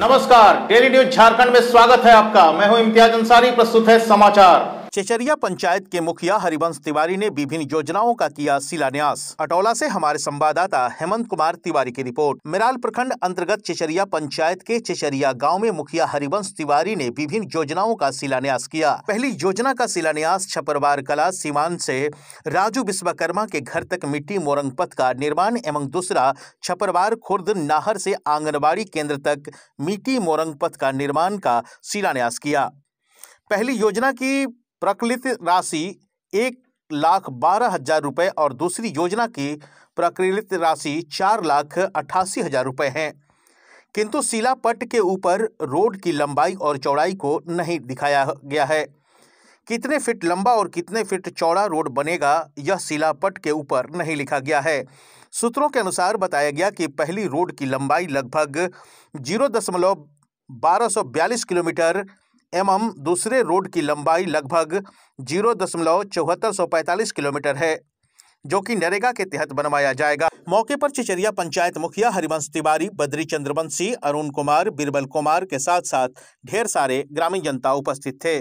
नमस्कार daily news Jharkhand में स्वागत है आपका मैं हूं इम्तियाज अंसारी प्रस्तुत है समाचार चेचरिया पंचायत के मुखिया हरिवंश तिवारी ने विभिन्न योजनाओं का किया शिलान्यास अटौला से हमारे संवाददाता हेमंत कुमार तिवारी की रिपोर्ट मिराल प्रखंड अंतर्गत चेचरिया पंचायत के चेचरिया गांव में मुखिया हरिवंश तिवारी ने विभिन्न योजनाओं का शिलान्यास किया पहली योजना का शिलान्यास छपरवार कला सीमान से राजू विश्वकर्मा के घर तक मिट्टी मोरंग पथ का निर्माण एवं दूसरा छपरवार खुर्द नाहर से आंगनबाड़ी केंद्र तक मिट्टी मोरंग पथ का निर्माण का शिलान्यास किया पहली योजना की प्रकलित राशि एक लाख बारह हजार रुपये और दूसरी योजना की प्रकलित राशि चार लाख अट्ठासी हजार रुपये है किंतु शिलापट के ऊपर रोड की लंबाई और चौड़ाई को नहीं दिखाया गया है कितने फिट लंबा और कितने फिट चौड़ा रोड बनेगा यह शिलापट के ऊपर नहीं लिखा गया है सूत्रों के अनुसार बताया गया कि पहली रोड की लंबाई लगभग जीरो दशमलव बारह सौ बयालीस किलोमीटर एवं दूसरे रोड की लंबाई लगभग जीरो दशमलव चौहत्तर सौ पैंतालीस किलोमीटर है जो कि नरेगा के तहत बनवाया जाएगा मौके पर चिचरिया पंचायत मुखिया हरिवंश तिवारी बद्री चंद्रवंशी अरुण कुमार बीरबल कुमार के साथ साथ ढेर सारे ग्रामीण जनता उपस्थित थे